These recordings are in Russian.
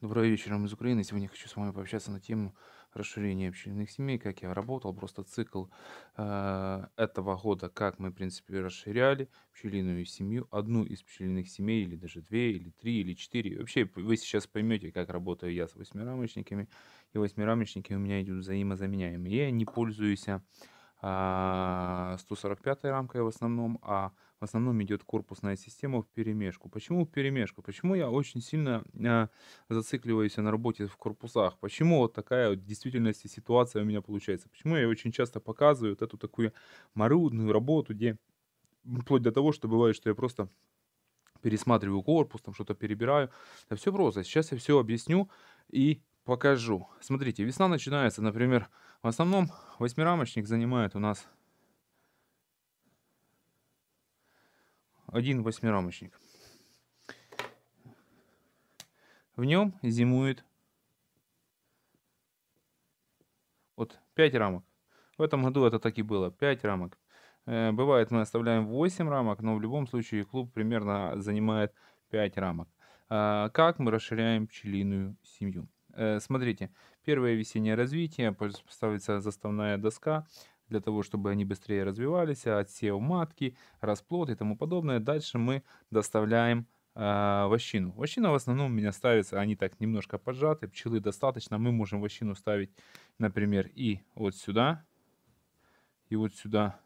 Добрый вечер, мы из Украины. Сегодня хочу с вами пообщаться на тему расширения общинных семей, как я работал, просто цикл э, этого года, как мы, в принципе, расширяли пчелиную семью, одну из пчелиных семей, или даже две, или три, или четыре. Вообще, вы сейчас поймете, как работаю я с восьмирамочниками, и восьмирамочники у меня идут взаимозаменяемые. Я не пользуюсь э, а, 145 рамкой в основном, а в основном идет корпусная система в перемешку. Почему в перемешку? Почему я очень сильно э, зацикливаюсь на работе в корпусах? Почему вот такая вот действительности ситуация у меня получается? Почему я очень часто показываю вот эту такую марудную работу, где вплоть до того, что бывает, что я просто пересматриваю корпус, там что-то перебираю. Да все просто. Сейчас я все объясню и покажу. Смотрите, весна начинается, например, в основном восьмирамочник занимает у нас один восьмирамочник. В нем зимует вот 5 рамок. В этом году это так и было, 5 рамок. Э, бывает мы оставляем 8 рамок, но в любом случае клуб примерно занимает 5 рамок. А, как мы расширяем пчелиную семью? Э, смотрите, первое весеннее развитие, ставится заставная доска, для того, чтобы они быстрее развивались, а отсев матки, расплод и тому подобное. Дальше мы доставляем э, вощину. Вощина в основном у меня ставится, они так немножко поджаты, пчелы достаточно. Мы можем вощину ставить, например, и вот сюда, и вот сюда.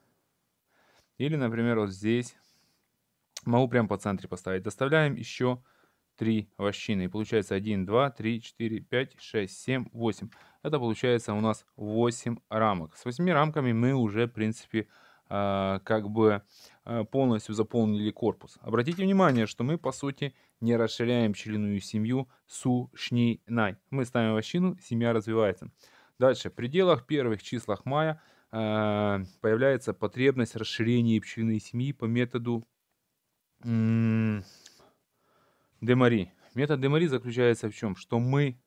Или, например, вот здесь. Могу прям по центре поставить. Доставляем еще три вощины. И получается 1, 2, 3, 4, 5, 6, 7, 8. Это получается у нас 8 рамок. С 8 рамками мы уже, в принципе, а, как бы а, полностью заполнили корпус. Обратите внимание, что мы, по сути, не расширяем членую семью су шни най. Мы ставим вощину, семья развивается. Дальше, в пределах первых числах мая а, появляется потребность расширения пчелиной семьи по методу Демари. Метод Демари заключается в чем? Что мы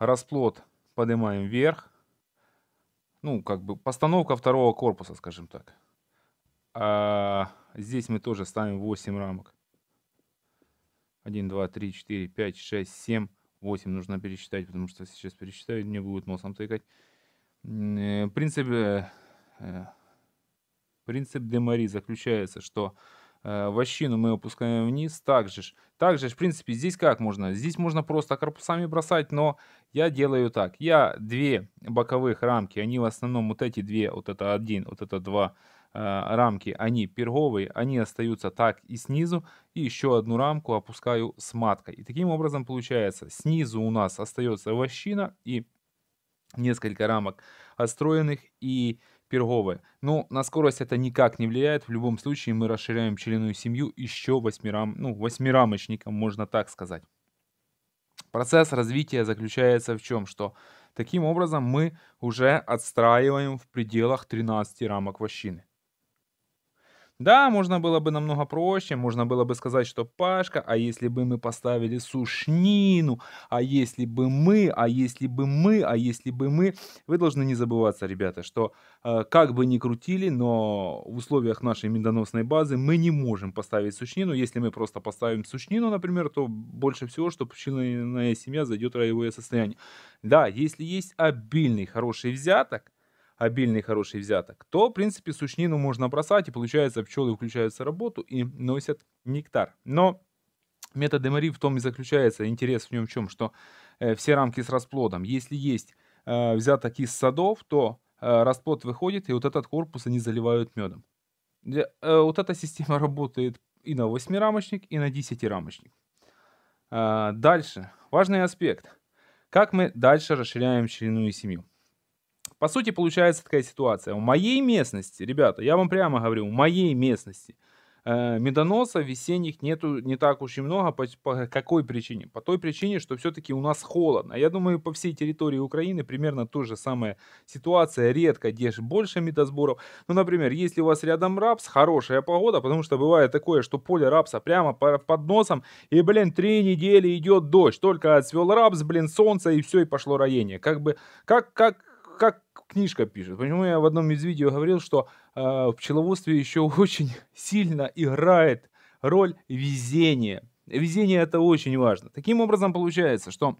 Расплод поднимаем вверх. Ну, как бы постановка второго корпуса, скажем так. А здесь мы тоже ставим 8 рамок. 1, 2, 3, 4, 5, 6, 7, 8 нужно пересчитать, потому что сейчас пересчитаю, мне будет носом тыкать. Принцип, э, принцип э, Демари заключается, что Э, Вощину мы опускаем вниз. Также ж, также ж, в принципе, здесь как можно? Здесь можно просто корпусами бросать, но я делаю так. Я две боковых рамки, они в основном вот эти две, вот это один, вот это два э, рамки, они перговые, они остаются так и снизу. И еще одну рамку опускаю с маткой. И таким образом получается, снизу у нас остается вощина и несколько рамок отстроенных и Пирогова. Но ну, на скорость это никак не влияет. В любом случае мы расширяем пчелиную семью еще восьмирам, ну, восьмирамочником, можно так сказать. Процесс развития заключается в чем? Что таким образом мы уже отстраиваем в пределах 13 рамок вощины. Да, можно было бы намного проще, можно было бы сказать, что Пашка, а если бы мы поставили сушнину, а если бы мы, а если бы мы, а если бы мы. Вы должны не забываться, ребята, что э, как бы ни крутили, но в условиях нашей медоносной базы мы не можем поставить сушнину. Если мы просто поставим сушнину, например, то больше всего, что пчелиная семья зайдет в роевое состояние. Да, если есть обильный хороший взяток, обильный хороший взяток, то, в принципе, сушнину можно бросать, и получается, пчелы включаются в работу и носят нектар. Но метод Демари в том и заключается, интерес в нем в чем, что э, все рамки с расплодом, если есть э, взяток из садов, то э, расплод выходит, и вот этот корпус они заливают медом. Для, э, вот эта система работает и на 8-рамочник, и на 10-рамочник. Э, дальше, важный аспект. Как мы дальше расширяем членную семью? По сути, получается такая ситуация. в моей местности, ребята, я вам прямо говорю, в моей местности э, медоносов весенних нету не так уж и много. По, по какой причине? По той причине, что все-таки у нас холодно. Я думаю, по всей территории Украины примерно то же самая ситуация. Редко где же больше медосборов. Ну, например, если у вас рядом рапс, хорошая погода, потому что бывает такое, что поле рапса прямо под носом, и, блин, три недели идет дождь. Только отцвел рапс, блин, солнце, и все, и пошло роение. Как бы, как, как, книжка пишет. Почему я в одном из видео говорил, что э, в пчеловодстве еще очень сильно играет роль везения. Везение это очень важно. Таким образом получается, что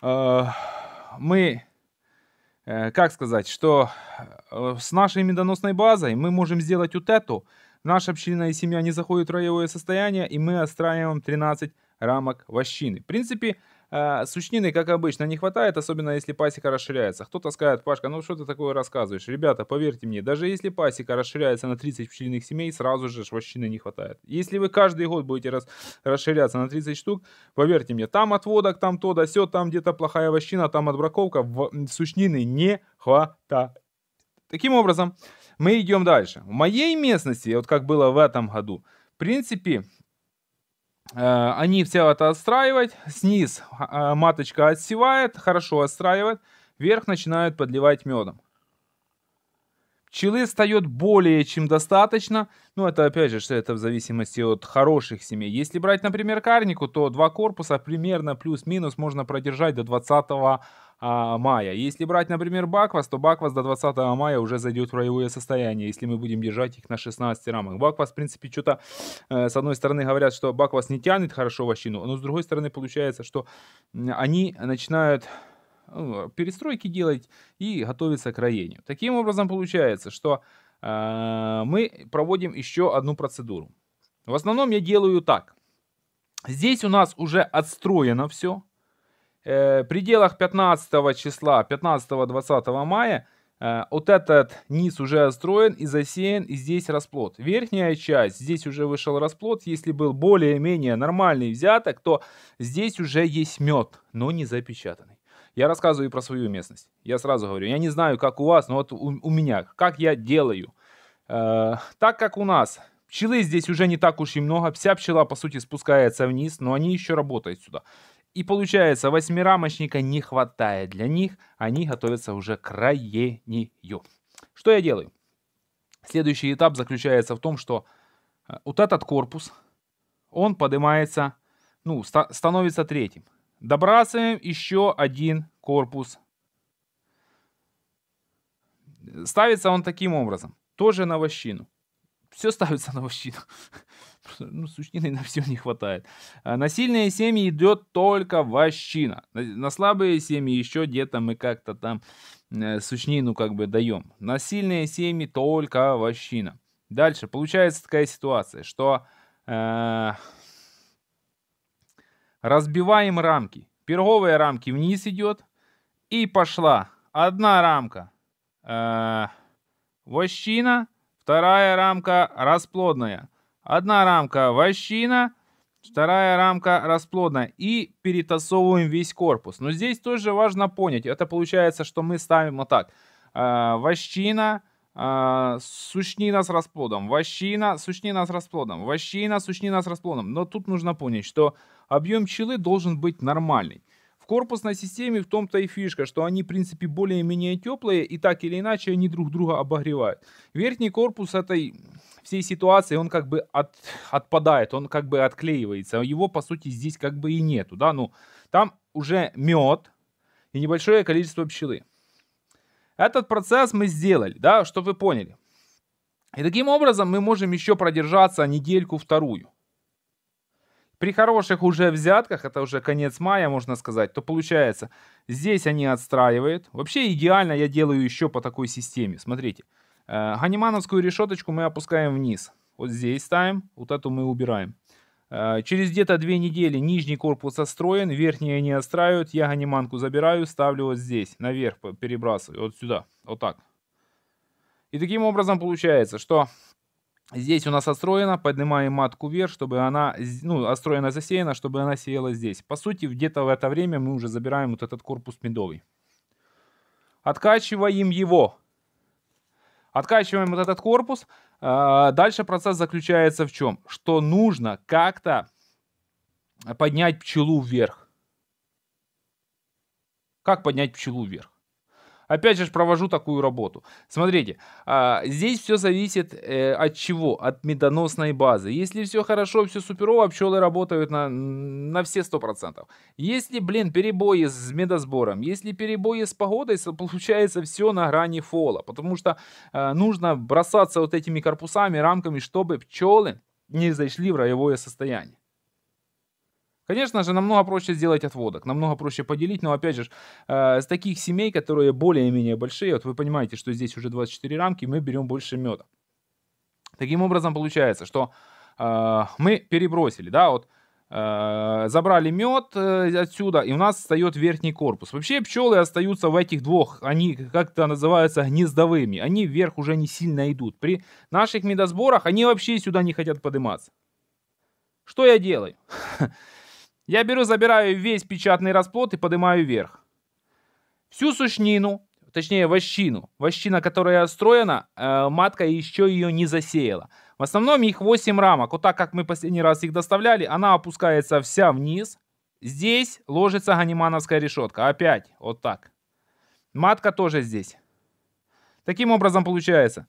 э, мы, э, как сказать, что э, с нашей медоносной базой мы можем сделать утету. Наша пчелиная семья не заходит в роевое состояние, и мы отстраиваем 13 рамок вощины. В принципе, а, сучнины, как обычно, не хватает, особенно если пасека расширяется. Кто-то скажет, Пашка, ну что ты такое рассказываешь? Ребята, поверьте мне, даже если пасека расширяется на 30 пчелиных семей, сразу же вощины не хватает. Если вы каждый год будете рас... расширяться на 30 штук, поверьте мне, там отводок, там то да сё, там где-то плохая вощина, там отбраковка, в... сучнины не хватает. Таким образом, мы идем дальше. В моей местности, вот как было в этом году, в принципе, Э, они все это отстраивать. Сниз э, маточка отсевает, хорошо отстраивает. Вверх начинают подливать медом. Пчелы встает более чем достаточно. Ну, это опять же, что это в зависимости от хороших семей. Если брать, например, карнику, то два корпуса примерно плюс-минус можно продержать до 20 а, мая. Если брать, например, Баквас, то Баквас до 20 мая уже зайдет в роевое состояние, если мы будем держать их на 16 рамах. Баквас, в принципе, что-то, э, с одной стороны, говорят, что Баквас не тянет хорошо вощину, но с другой стороны, получается, что они начинают Э, перестройки делать и готовиться к роению. Таким образом получается, что э, мы проводим еще одну процедуру. В основном я делаю так. Здесь у нас уже отстроено все. Э, в пределах 15 числа, 15-20 мая э, вот этот низ уже отстроен и засеян, и здесь расплод. Верхняя часть, здесь уже вышел расплод. Если был более-менее нормальный взяток, то здесь уже есть мед, но не запечатанный. Я рассказываю про свою местность. Я сразу говорю, я не знаю, как у вас, но вот у, у меня, как я делаю. Э, так как у нас Пчелы здесь уже не так уж и много. Вся пчела, по сути, спускается вниз, но они еще работают сюда. И получается, восьмирамочника не хватает для них. Они готовятся уже к роению. Что я делаю? Следующий этап заключается в том, что э, вот этот корпус, он поднимается, ну, ста становится третьим. Добрасываем еще один корпус. Ставится он таким образом. Тоже на вощину. Все ставится на вощину. Ну, сущнины на все не хватает. А на сильные семьи идет только вощина. На слабые семьи еще где-то мы как-то там э, сущнину как бы даем. На сильные семьи только вощина. Дальше получается такая ситуация, что... -э Разбиваем рамки. Пироговые рамки вниз идет. И пошла. Одна рамка. Э, вощина. Вторая рамка расплодная. Одна рамка вощина. Вторая рамка расплодная. И перетасовываем весь корпус. Но здесь тоже важно понять. Это получается, что мы ставим вот так. Э, вощина. А, сущни нас расплодом, вощина, сущни нас расплодом, вощина, сущни нас расплодом. Но тут нужно понять, что объем пчелы должен быть нормальный. В корпусной системе в том-то и фишка, что они, в принципе, более-менее теплые, и так или иначе они друг друга обогревают. Верхний корпус этой всей ситуации, он как бы от, отпадает, он как бы отклеивается. Его, по сути, здесь как бы и нету, да, ну, там уже мед и небольшое количество пчелы. Этот процесс мы сделали, да, чтобы вы поняли. И таким образом мы можем еще продержаться недельку-вторую. При хороших уже взятках, это уже конец мая, можно сказать, то получается, здесь они отстраивают. Вообще идеально я делаю еще по такой системе. Смотрите, э, ганимановскую решеточку мы опускаем вниз. Вот здесь ставим, вот эту мы убираем. Э, через где-то две недели нижний корпус отстроен, верхние не отстраивают. Я ганиманку забираю, ставлю вот здесь, наверх перебрасываю, вот сюда, вот так. И таким образом получается, что здесь у нас отстроено, поднимаем матку вверх, чтобы она, ну, отстроена, засеяна, чтобы она сеяла здесь. По сути, где-то в это время мы уже забираем вот этот корпус медовый. Откачиваем его. Откачиваем вот этот корпус. А, дальше процесс заключается в чем? Что нужно как-то поднять пчелу вверх. Как поднять пчелу вверх? Опять же, провожу такую работу. Смотрите, а, здесь все зависит э, от чего? От медоносной базы. Если все хорошо, все суперово, а пчелы работают на, на все 100%. Если, блин, перебои с медосбором, если перебои с погодой, получается все на грани фола. Потому что э, нужно бросаться вот этими корпусами, рамками, чтобы пчелы не зашли в роевое состояние. Конечно же, намного проще сделать отводок, намного проще поделить, но опять же, э, с таких семей, которые более-менее большие, вот вы понимаете, что здесь уже 24 рамки, мы берем больше меда. Таким образом получается, что э, мы перебросили, да, вот э, забрали мед э, отсюда, и у нас встает верхний корпус. Вообще пчелы остаются в этих двух, они как-то называются гнездовыми, они вверх уже не сильно идут. При наших медосборах они вообще сюда не хотят подниматься. Что я делаю? Я беру, забираю весь печатный расплод и поднимаю вверх. Всю сушнину, точнее вощину, вощина, которая строена, э, матка еще ее не засеяла. В основном их 8 рамок. Вот так, как мы последний раз их доставляли, она опускается вся вниз. Здесь ложится ганимановская решетка. Опять вот так. Матка тоже здесь. Таким образом получается.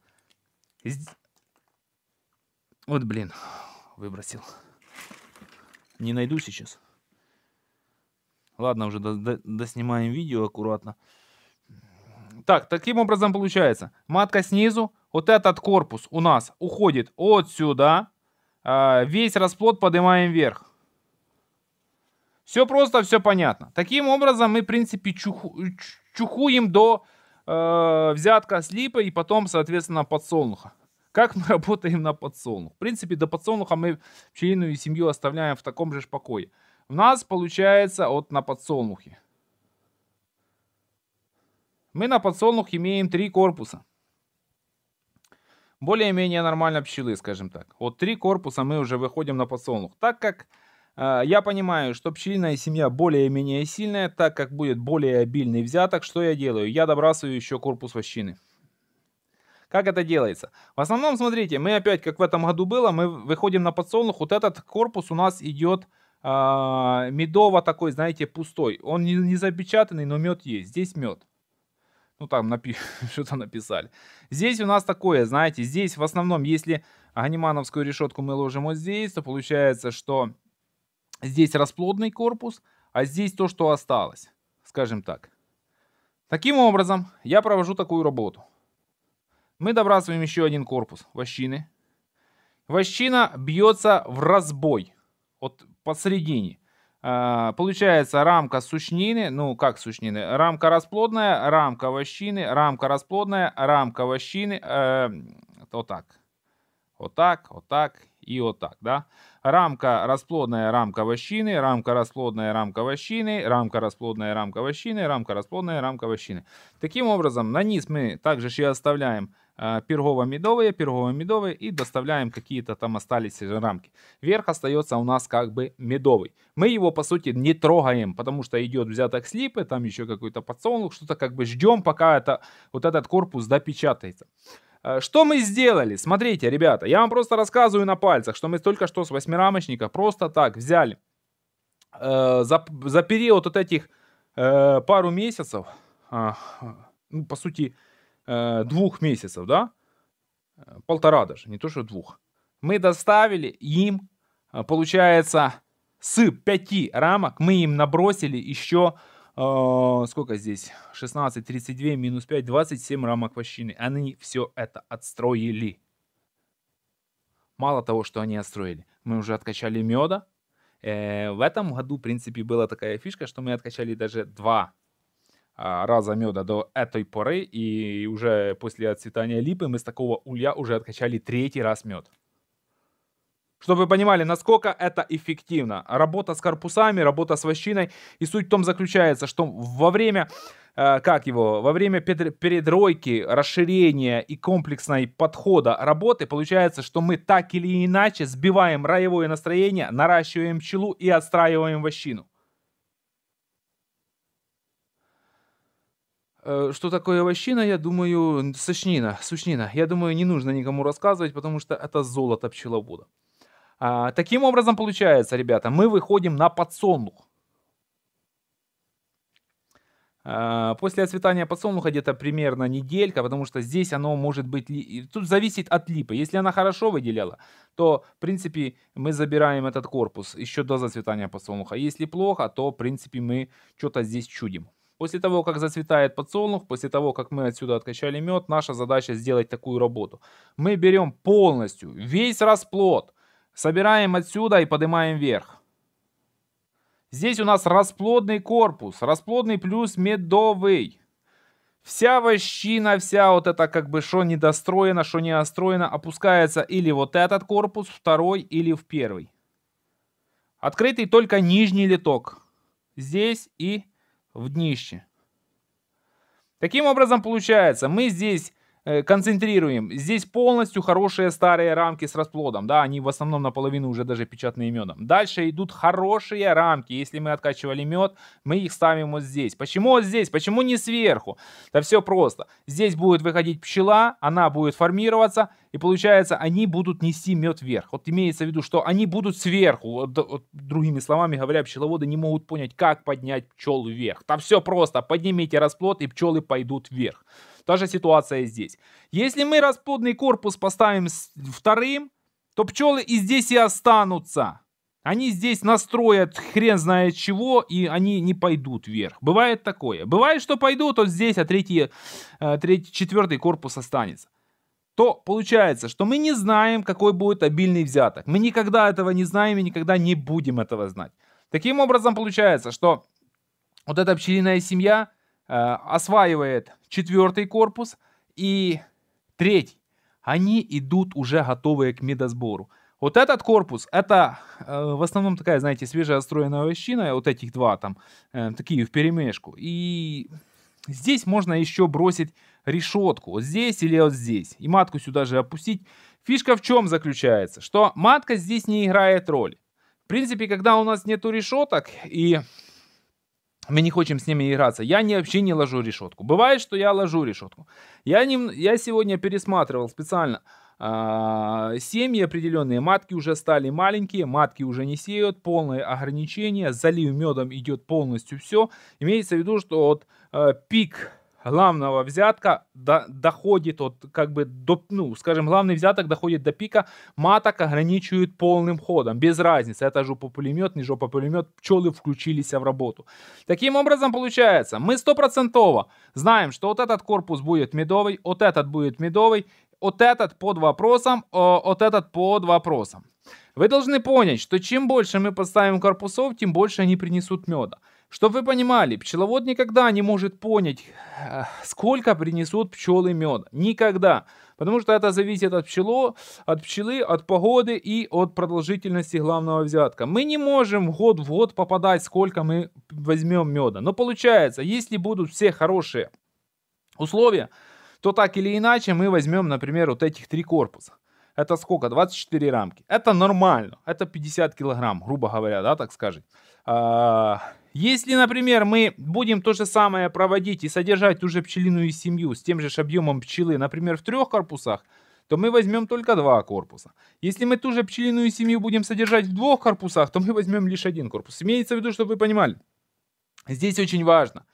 Вот, блин, выбросил. Не найду сейчас. Ладно, уже доснимаем видео аккуратно. Так, таким образом получается. Матка снизу, вот этот корпус у нас уходит от сюда. А, весь расплод поднимаем вверх. Все просто, все понятно. Таким образом мы, в принципе, чуху, чухуем до э, взятка слипа и потом, соответственно, подсолнуха. Как мы работаем на подсолнух? В принципе, до подсолнуха мы пчелиную семью оставляем в таком же покое в нас получается от на подсолнухе. Мы на подсолнух имеем три корпуса. Более-менее нормально пчелы, скажем так. вот три корпуса мы уже выходим на подсолнух. Так как э, я понимаю, что пчелиная семья более-менее сильная, так как будет более обильный взяток, что я делаю? Я добрасываю еще корпус вощины. Как это делается? В основном, смотрите, мы опять, как в этом году было, мы выходим на подсолнух. Вот этот корпус у нас идет а, медово такой, знаете, пустой. Он не, не запечатанный, но мед есть. Здесь мед. Ну, там напи... что-то написали. Здесь у нас такое, знаете, здесь в основном, если ганимановскую решетку мы ложим вот здесь, то получается, что здесь расплодный корпус, а здесь то, что осталось, скажем так. Таким образом, я провожу такую работу. Мы добрасываем еще один корпус вощины. Вощина бьется в разбой. Вот посредине. А, получается рамка сущнины, ну как сущнины, рамка расплодная, рамка овощины, рамка расплодная, рамка овощины, э, вот так, вот так, вот так и вот так, да. Рамка расплодная, рамка овощины, рамка расплодная, рамка овощины, рамка расплодная, рамка овощины, рамка расплодная, рамка овощины. Таким образом, на низ мы также еще оставляем Э, пиргово-медовые, пиргово-медовые и доставляем какие-то там остались рамки. Верх остается у нас как бы медовый. Мы его по сути не трогаем, потому что идет взяток слипы, там еще какой-то подсолнух, что-то как бы ждем, пока это, вот этот корпус допечатается. Э, что мы сделали? Смотрите, ребята, я вам просто рассказываю на пальцах, что мы только что с восьмирамочника просто так взяли э, за, за период вот этих э, пару месяцев, э, ну, по сути, Э, двух месяцев, да, э, полтора даже, не то что двух, мы доставили им, э, получается, с пяти рамок мы им набросили еще, э, сколько здесь, 16, 32, минус 5, 27 рамок вощины. Они все это отстроили. Мало того, что они отстроили, мы уже откачали меда. Э, в этом году, в принципе, была такая фишка, что мы откачали даже два а, раза меда до этой поры, и уже после отцветания липы мы с такого улья уже откачали третий раз мед. Чтобы вы понимали, насколько это эффективно. Работа с корпусами, работа с вощиной. И суть в том заключается, что во время, э, как его, во время передройки, расширения и комплексной подхода работы, получается, что мы так или иначе сбиваем роевое настроение, наращиваем пчелу и отстраиваем вощину. Э, что такое овощина, я думаю, сочнина, сущнина, я думаю, не нужно никому рассказывать, потому что это золото пчеловода. А, таким образом получается, ребята, мы выходим на подсолнух. А, после отцветания подсолнуха где-то примерно неделька, потому что здесь оно может быть... Тут зависит от липы. Если она хорошо выделяла, то, в принципе, мы забираем этот корпус еще до зацветания подсолнуха. Если плохо, то, в принципе, мы что-то здесь чудим. После того, как зацветает подсолнух, после того, как мы отсюда откачали мед, наша задача сделать такую работу. Мы берем полностью весь расплод, собираем отсюда и поднимаем вверх. Здесь у нас расплодный корпус, расплодный плюс медовый. Вся вощина, вся вот это как бы что недостроено, что не остроено, опускается или вот этот корпус, второй или в первый. Открытый только нижний литок. Здесь и в днище. Таким образом получается, мы здесь Э, концентрируем. Здесь полностью хорошие старые рамки с расплодом. Да, они в основном наполовину уже даже печатные медом. Дальше идут хорошие рамки. Если мы откачивали мед, мы их ставим вот здесь. Почему вот здесь? Почему не сверху? Да все просто. Здесь будет выходить пчела, она будет формироваться. И получается, они будут нести мед вверх. Вот имеется в виду, что они будут сверху. Вот, вот, другими словами говоря, пчеловоды не могут понять, как поднять пчел вверх. Там все просто. Поднимите расплод, и пчелы пойдут вверх. Та же ситуация здесь. Если мы расплодный корпус поставим вторым, то пчелы и здесь и останутся. Они здесь настроят хрен знает чего, и они не пойдут вверх. Бывает такое. Бывает, что пойдут, вот здесь, а третий, э, третий, четвертый корпус останется. То получается, что мы не знаем, какой будет обильный взяток. Мы никогда этого не знаем и никогда не будем этого знать. Таким образом получается, что вот эта пчелиная семья – Э, осваивает четвертый корпус и третий. Они идут уже готовые к медосбору. Вот этот корпус, это э, в основном такая, знаете, свежеостроенная овощина, вот этих два там, э, такие в перемешку. И здесь можно еще бросить решетку, вот здесь или вот здесь, и матку сюда же опустить. Фишка в чем заключается, что матка здесь не играет роли. В принципе, когда у нас нету решеток и мы не хотим с ними играться. Я не, вообще не ложу решетку. Бывает, что я ложу решетку. Я, не, я сегодня пересматривал специально э, семьи определенные. Матки уже стали маленькие, матки уже не сеют, полное ограничение. Залив медом идет полностью все. Имеется в виду, что от э, пик главного взятка до, доходит от, как бы, до, ну, скажем, главный взяток доходит до пика, маток ограничивают полным ходом, без разницы, это жопопулемет, не жопопулемет, пчелы включились в работу. Таким образом, получается, мы стопроцентово знаем, что вот этот корпус будет медовый, вот этот будет медовый, вот этот под вопросом, э, вот этот под вопросом. Вы должны понять, что чем больше мы поставим корпусов, тем больше они принесут меда. Чтобы вы понимали, пчеловод никогда не может понять, э, сколько принесут пчелы мед. Никогда. Потому что это зависит от пчело, от пчелы, от погоды и от продолжительности главного взятка. Мы не можем год в год попадать, сколько мы возьмем меда. Но получается, если будут все хорошие условия, то так или иначе мы возьмем, например, вот этих три корпуса. Это сколько? 24 рамки. Это нормально. Это 50 килограмм, грубо говоря, да, так скажем. А, если, например, мы будем то же самое проводить и содержать ту же пчелиную семью с тем же объемом пчелы, например, в трех корпусах, то мы возьмем только два корпуса. Если мы ту же пчелиную семью будем содержать в двух корпусах, то мы возьмем лишь один корпус. Имеется в виду, чтобы вы понимали, здесь очень важно,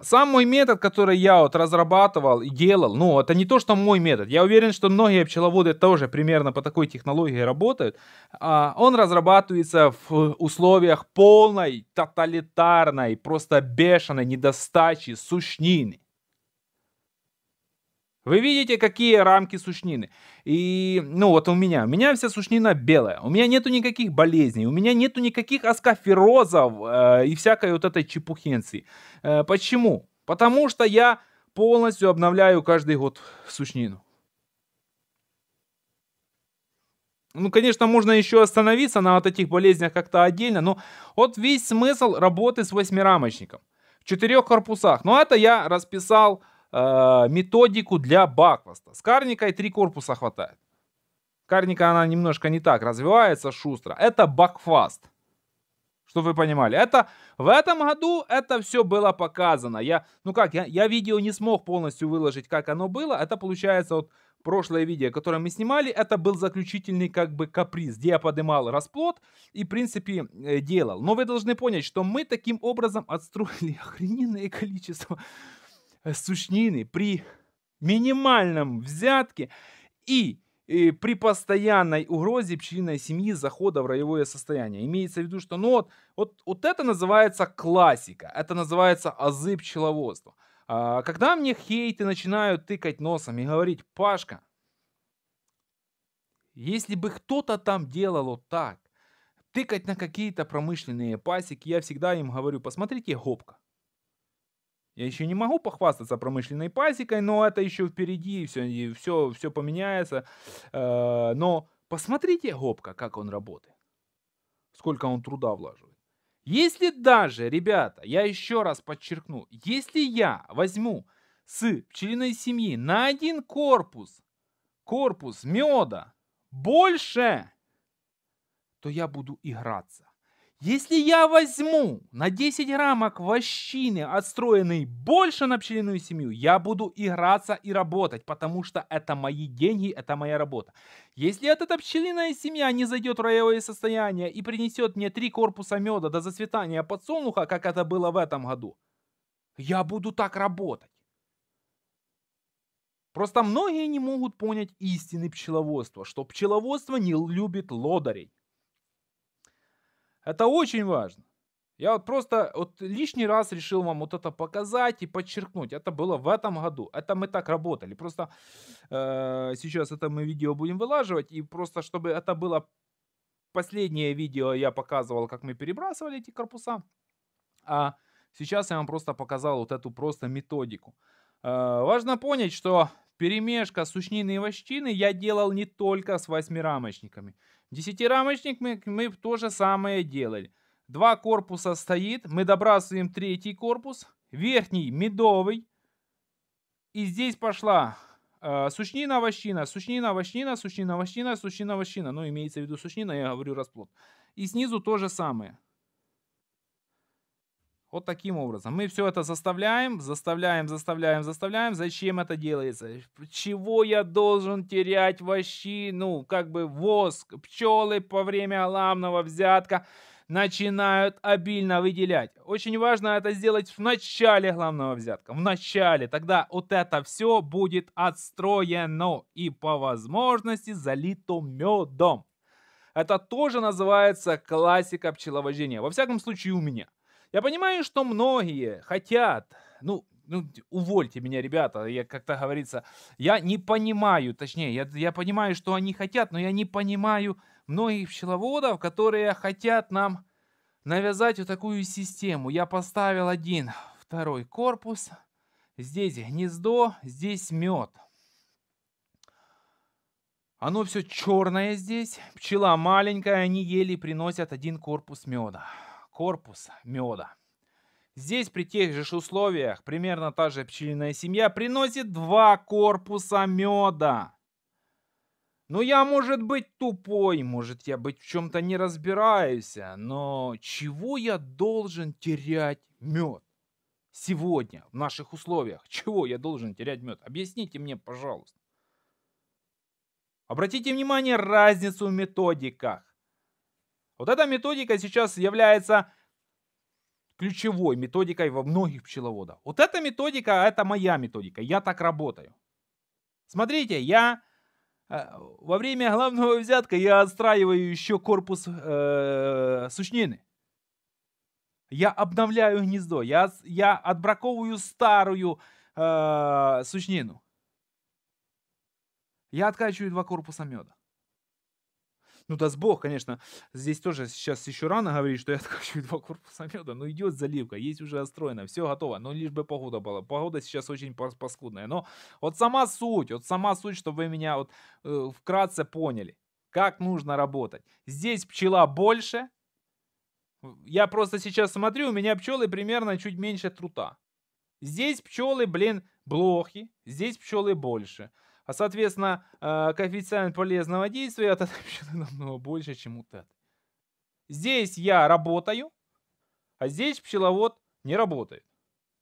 сам мой метод, который я вот разрабатывал и делал, ну, это не то, что мой метод. Я уверен, что многие пчеловоды тоже примерно по такой технологии работают. А, он разрабатывается в условиях полной, тоталитарной, просто бешеной недостачи сущнины. Вы видите, какие рамки сушнины. И, ну, вот у меня. У меня вся сушнина белая. У меня нету никаких болезней. У меня нету никаких аскоферозов э, и всякой вот этой чепухенции. Э, почему? Потому что я полностью обновляю каждый год сушнину. Ну, конечно, можно еще остановиться на вот этих болезнях как-то отдельно, но вот весь смысл работы с восьмирамочником. В четырех корпусах. Ну, это я расписал э, методику для бакласта. С карникой три корпуса хватает. Карника, она немножко не так развивается шустро. Это бакфаст. Чтобы вы понимали, это в этом году это все было показано. Я, ну как, я, я видео не смог полностью выложить, как оно было. Это получается вот прошлое видео, которое мы снимали, это был заключительный как бы каприз, где я поднимал расплод и, в принципе, э, делал. Но вы должны понять, что мы таким образом отстроили охрененное количество сущнины при минимальном взятке и э, при постоянной угрозе пчелиной семьи захода в роевое состояние. Имеется в виду, что ну вот, вот, вот это называется классика, это называется азы пчеловодства. А, когда мне хейты начинают тыкать носом и говорить, Пашка, если бы кто-то там делал вот так, тыкать на какие-то промышленные пасеки, я всегда им говорю, посмотрите гопка. Я еще не могу похвастаться промышленной пасекой, но это еще впереди, и все, и все, все поменяется. Э, но посмотрите Гопка, как он работает. Сколько он труда вложит. Если даже, ребята, я еще раз подчеркну, если я возьму с пчелиной семьи на один корпус, корпус меда больше, то я буду играться. Если я возьму на 10 рамок вощины, отстроенной больше на пчелиную семью, я буду играться и работать, потому что это мои деньги, это моя работа. Если от эта пчелиная семья не зайдет в роевое состояние и принесет мне 3 корпуса меда до зацветания подсолнуха, как это было в этом году, я буду так работать. Просто многие не могут понять истины пчеловодства, что пчеловодство не любит лодырей. Это очень важно. Я вот просто вот лишний раз решил вам вот это показать и подчеркнуть. Это было в этом году. Это мы так работали. Просто э, сейчас это мы видео будем вылаживать. И просто чтобы это было последнее видео, я показывал, как мы перебрасывали эти корпуса. А сейчас я вам просто показал вот эту просто методику. Э, важно понять, что перемешка сушнины и вощины я делал не только с восьмирамочниками. рамочниками Десятирамочник мы, мы то же самое делали. Два корпуса стоит, мы добрасываем третий корпус, верхний медовый. И здесь пошла э, сучнина, овощина, сучнина, овощина, сучнина, овощина, сучнина, овощина. Ну, имеется в виду сучнина, я говорю расплод. И снизу то же самое. Вот таким образом. Мы все это заставляем, заставляем, заставляем, заставляем. Зачем это делается? Чего я должен терять вообще? Ну, как бы воск, пчелы по время аламного взятка начинают обильно выделять. Очень важно это сделать в начале главного взятка. В начале. Тогда вот это все будет отстроено и по возможности залито медом. Это тоже называется классика пчеловождения. Во всяком случае у меня. Я понимаю, что многие хотят, ну, ну, увольте меня, ребята, я как-то говорится, я не понимаю, точнее, я, я понимаю, что они хотят, но я не понимаю многих пчеловодов, которые хотят нам навязать вот такую систему. Я поставил один, второй корпус, здесь гнездо, здесь мед. Оно все черное здесь, пчела маленькая, они еле приносят один корпус меда корпус меда. Здесь при тех же условиях примерно та же пчелиная семья приносит два корпуса меда. Ну, я, может быть, тупой, может, я быть в чем-то не разбираюсь, но чего я должен терять мед? Сегодня, в наших условиях, чего я должен терять мед? Объясните мне, пожалуйста. Обратите внимание разницу в методиках. Вот эта методика сейчас является ключевой методикой во многих пчеловодах. Вот эта методика, это моя методика. Я так работаю. Смотрите, я э, во время главного взятка я отстраиваю еще корпус э, сучнины. Я обновляю гнездо. Я, я отбраковываю старую э, сучнину. Я откачиваю два корпуса меда. Ну, даст бог, конечно. Здесь тоже сейчас еще рано говорить, что я откачу два корпуса меда. Но идет заливка, есть уже отстроено, все готово. Но ну, лишь бы погода была. Погода сейчас очень паскудная. Но вот сама суть, вот сама суть, чтобы вы меня вот э, вкратце поняли, как нужно работать. Здесь пчела больше. Я просто сейчас смотрю, у меня пчелы примерно чуть меньше трута. Здесь пчелы, блин, блохи. Здесь пчелы больше. А, соответственно, э, коэффициент полезного действия от этого намного больше, чем у ТЭТ. Здесь я работаю, а здесь пчеловод не работает.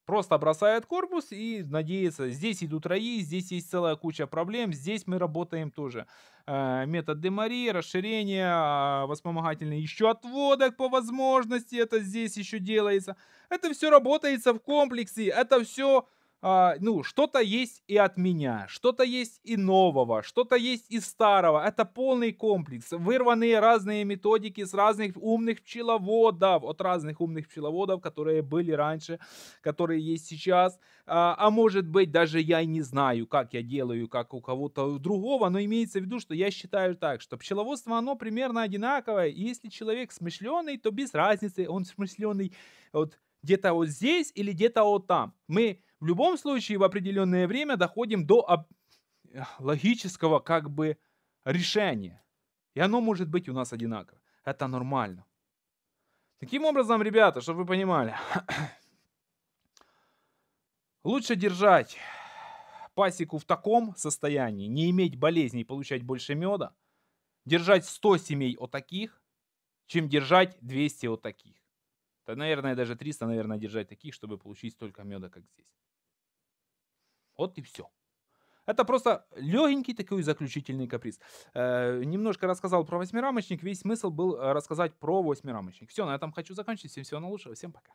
Просто бросает корпус и надеется, здесь идут раи, здесь есть целая куча проблем, здесь мы работаем тоже. Э, метод демари, расширение, а, вспомогательный еще отводок по возможности, это здесь еще делается. Это все работается в комплексе, это все а, ну, что-то есть и от меня, что-то есть и нового, что-то есть и старого. Это полный комплекс. Вырванные разные методики с разных умных пчеловодов, от разных умных пчеловодов, которые были раньше, которые есть сейчас. А, а может быть, даже я и не знаю, как я делаю, как у кого-то другого, но имеется в виду, что я считаю так, что пчеловодство, оно примерно одинаковое. И если человек смышленый, то без разницы, он смышленый вот где-то вот здесь или где-то вот там. Мы в любом случае, в определенное время доходим до об... логического как бы решения. И оно может быть у нас одинаково. Это нормально. Таким образом, ребята, чтобы вы понимали, лучше держать пасеку в таком состоянии, не иметь болезней, получать больше меда, держать 100 семей от таких, чем держать 200 от таких. Да, наверное, даже 300, наверное, держать таких, чтобы получить столько меда, как здесь. Вот и все. Это просто легенький такой заключительный каприз. Э, немножко рассказал про восьмирамочник. Весь смысл был э, рассказать про восьмирамочник. Все, на этом хочу закончить. Всем всего наилучшего. Всем пока.